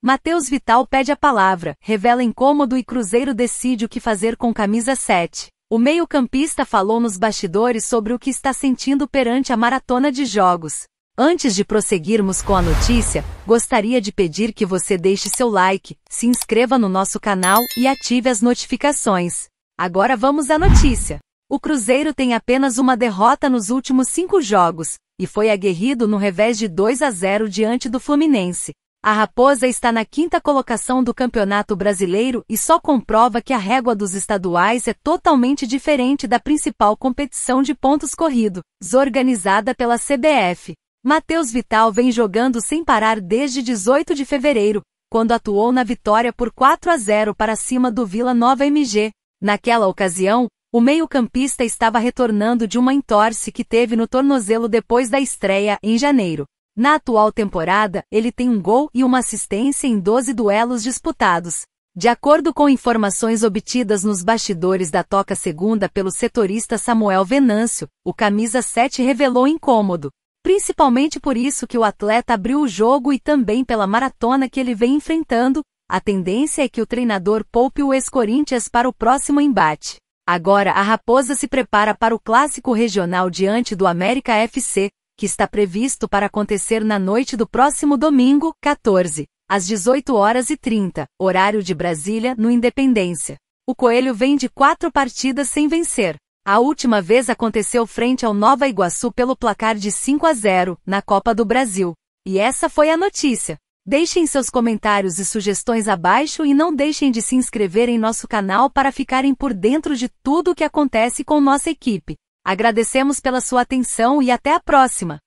Matheus Vital pede a palavra, revela incômodo e Cruzeiro decide o que fazer com camisa 7. O meio-campista falou nos bastidores sobre o que está sentindo perante a maratona de jogos. Antes de prosseguirmos com a notícia, gostaria de pedir que você deixe seu like, se inscreva no nosso canal e ative as notificações. Agora vamos à notícia. O Cruzeiro tem apenas uma derrota nos últimos cinco jogos, e foi aguerrido no revés de 2 a 0 diante do Fluminense, a Raposa está na quinta colocação do Campeonato Brasileiro e só comprova que a régua dos estaduais é totalmente diferente da principal competição de pontos corridos, organizada pela CBF. Matheus Vital vem jogando sem parar desde 18 de fevereiro, quando atuou na vitória por 4 a 0 para cima do Vila Nova MG. Naquela ocasião, o meio-campista estava retornando de uma entorse que teve no tornozelo depois da estreia em janeiro. Na atual temporada, ele tem um gol e uma assistência em 12 duelos disputados. De acordo com informações obtidas nos bastidores da Toca Segunda pelo setorista Samuel Venâncio, o camisa 7 revelou incômodo, principalmente por isso que o atleta abriu o jogo e também pela maratona que ele vem enfrentando. A tendência é que o treinador poupe o ex-Corinthians para o próximo embate. Agora a Raposa se prepara para o clássico regional diante do América FC, que está previsto para acontecer na noite do próximo domingo, 14, às 18 horas e 30, horário de Brasília, no Independência. O Coelho vem de quatro partidas sem vencer. A última vez aconteceu frente ao Nova Iguaçu pelo placar de 5 a 0, na Copa do Brasil. E essa foi a notícia. Deixem seus comentários e sugestões abaixo e não deixem de se inscrever em nosso canal para ficarem por dentro de tudo o que acontece com nossa equipe. Agradecemos pela sua atenção e até a próxima!